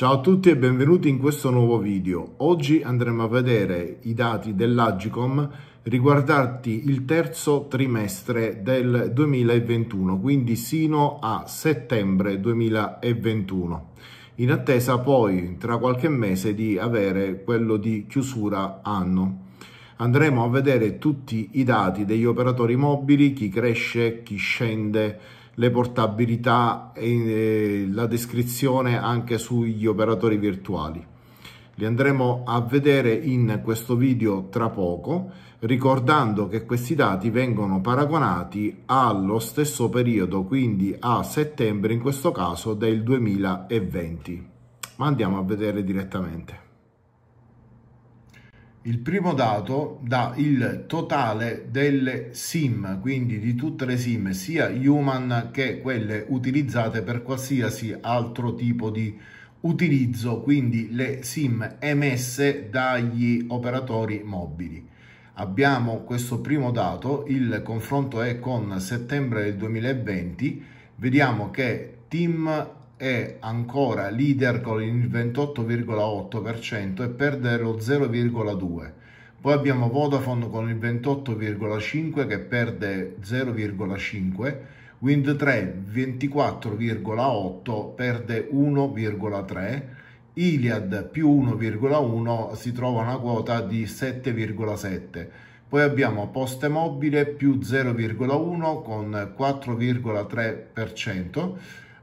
Ciao a tutti e benvenuti in questo nuovo video. Oggi andremo a vedere i dati dell'Agicom riguardanti il terzo trimestre del 2021, quindi sino a settembre 2021, in attesa poi tra qualche mese di avere quello di chiusura anno. Andremo a vedere tutti i dati degli operatori mobili, chi cresce, chi scende, le portabilità e eh, la descrizione anche sugli operatori virtuali. Li andremo a vedere in questo video tra poco, ricordando che questi dati vengono paragonati allo stesso periodo, quindi a settembre in questo caso del 2020. Ma andiamo a vedere direttamente. Il primo dato dà il totale delle SIM, quindi di tutte le SIM, sia human che quelle utilizzate per qualsiasi altro tipo di utilizzo, quindi le SIM emesse dagli operatori mobili. Abbiamo questo primo dato, il confronto è con settembre del 2020, vediamo che TIM è ancora leader con il 28,8% e perde lo 0,2%. Poi abbiamo Vodafone con il 28,5% che perde 0,5%, Wind 3 24,8% perde 1,3%, Iliad più 1,1 si trova una quota di 7,7%. Poi abbiamo Poste Mobile più 0,1 con 4,3%,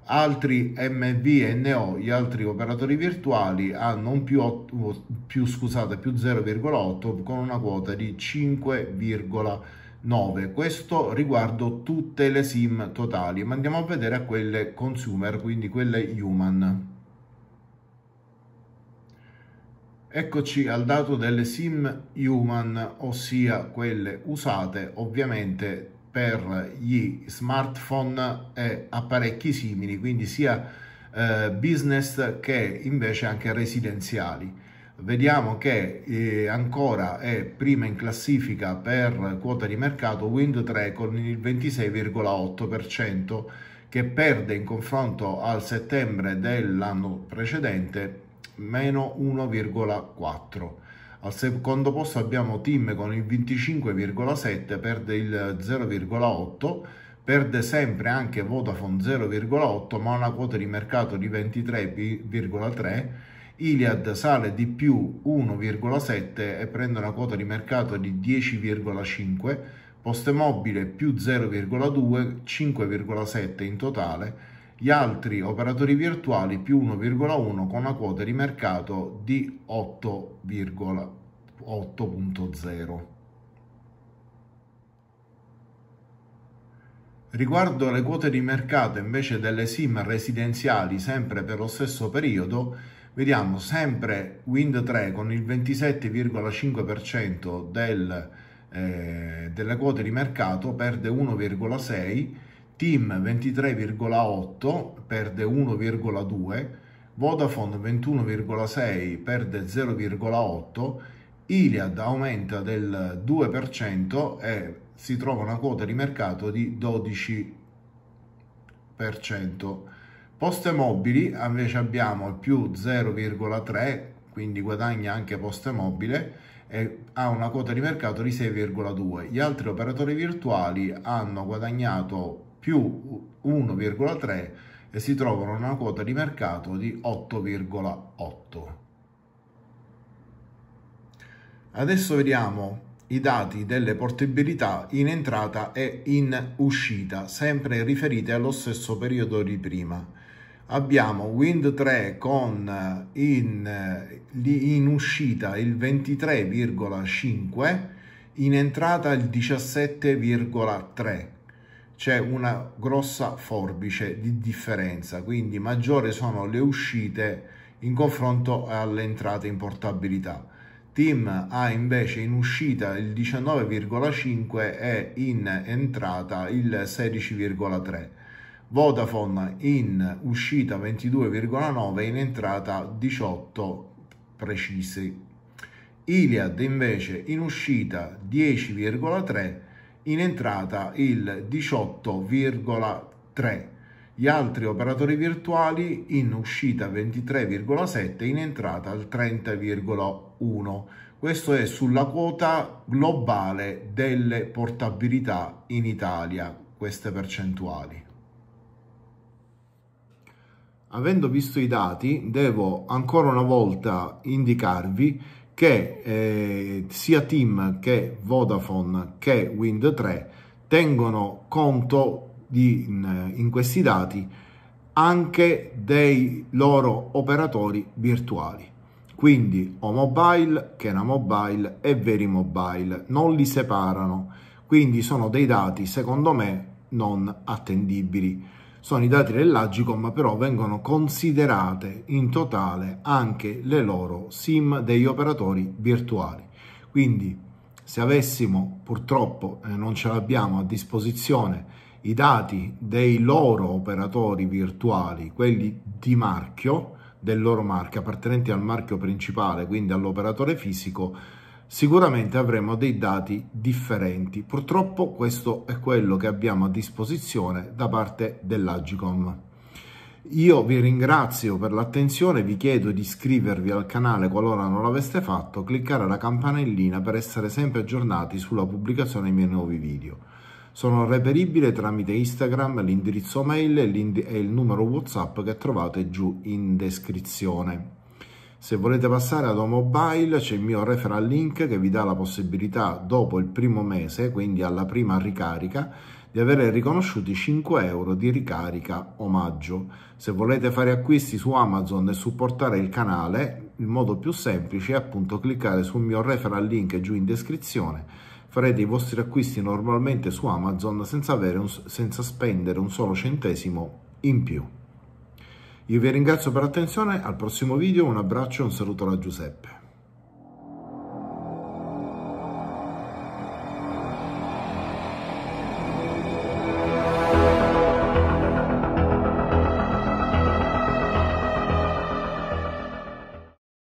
Altri MVNO, gli altri operatori virtuali, hanno un più, 8, più, scusate, più 0,8 con una quota di 5,9. Questo riguardo tutte le SIM totali, ma andiamo a vedere a quelle consumer, quindi quelle human. Eccoci al dato delle SIM human, ossia quelle usate, ovviamente per gli smartphone e apparecchi simili, quindi sia eh, business che invece anche residenziali. Vediamo che eh, ancora è prima in classifica per quota di mercato Wind 3 con il 26,8% che perde in confronto al settembre dell'anno precedente meno 1,4%. Al secondo posto abbiamo Tim con il 25,7, perde il 0,8, perde sempre anche Vodafone 0,8 ma ha una quota di mercato di 23,3. Iliad sale di più 1,7 e prende una quota di mercato di 10,5. mobile più 0,2, 5,7 in totale gli altri operatori virtuali più 1,1 con una quota di mercato di 8,8.0. Riguardo alle quote di mercato invece delle SIM residenziali sempre per lo stesso periodo, vediamo sempre Wind 3 con il 27,5% del, eh, delle quote di mercato, perde 1,6% TIM 23,8 perde 1,2, Vodafone 21,6 perde 0,8, Iliad aumenta del 2% e si trova una quota di mercato di 12%. Poste mobili invece abbiamo il più 0,3, quindi guadagna anche poste mobile e ha una quota di mercato di 6,2. Gli altri operatori virtuali hanno guadagnato più 1,3 e si trovano a una quota di mercato di 8,8. Adesso vediamo i dati delle portabilità in entrata e in uscita, sempre riferite allo stesso periodo di prima. Abbiamo Wind 3 con in, in uscita il 23,5, in entrata il 17,3 c'è una grossa forbice di differenza, quindi maggiore sono le uscite in confronto alle entrate in portabilità. Team ha invece in uscita il 19,5 e in entrata il 16,3. Vodafone in uscita 22,9 e in entrata 18 precisi. Iliad invece in uscita 10,3 in entrata il 18,3%, gli altri operatori virtuali in uscita 23,7%, in entrata il 30,1%. Questo è sulla quota globale delle portabilità in Italia, queste percentuali. Avendo visto i dati, devo ancora una volta indicarvi che eh, sia TIM che Vodafone che Wind 3 tengono conto di, in, in questi dati anche dei loro operatori virtuali quindi Omobile, Kena Mobile e Verimobile, non li separano, quindi sono dei dati secondo me non attendibili sono i dati dell'Agicom, però vengono considerate in totale anche le loro SIM degli operatori virtuali. Quindi se avessimo, purtroppo eh, non ce l'abbiamo a disposizione, i dati dei loro operatori virtuali, quelli di marchio, del loro marchio, appartenenti al marchio principale, quindi all'operatore fisico, sicuramente avremo dei dati differenti. Purtroppo questo è quello che abbiamo a disposizione da parte dell'Agicom. Io vi ringrazio per l'attenzione, vi chiedo di iscrivervi al canale qualora non l'aveste fatto, cliccare la campanellina per essere sempre aggiornati sulla pubblicazione dei miei nuovi video. Sono reperibile tramite Instagram, l'indirizzo mail e il numero WhatsApp che trovate giù in descrizione. Se volete passare ad Omobile c'è il mio referral link che vi dà la possibilità dopo il primo mese, quindi alla prima ricarica, di avere riconosciuti 5 euro di ricarica omaggio. Se volete fare acquisti su Amazon e supportare il canale, il modo più semplice è appunto cliccare sul mio referral link giù in descrizione. Farete i vostri acquisti normalmente su Amazon senza, un, senza spendere un solo centesimo in più. Io vi ringrazio per l'attenzione, al prossimo video un abbraccio e un saluto da Giuseppe.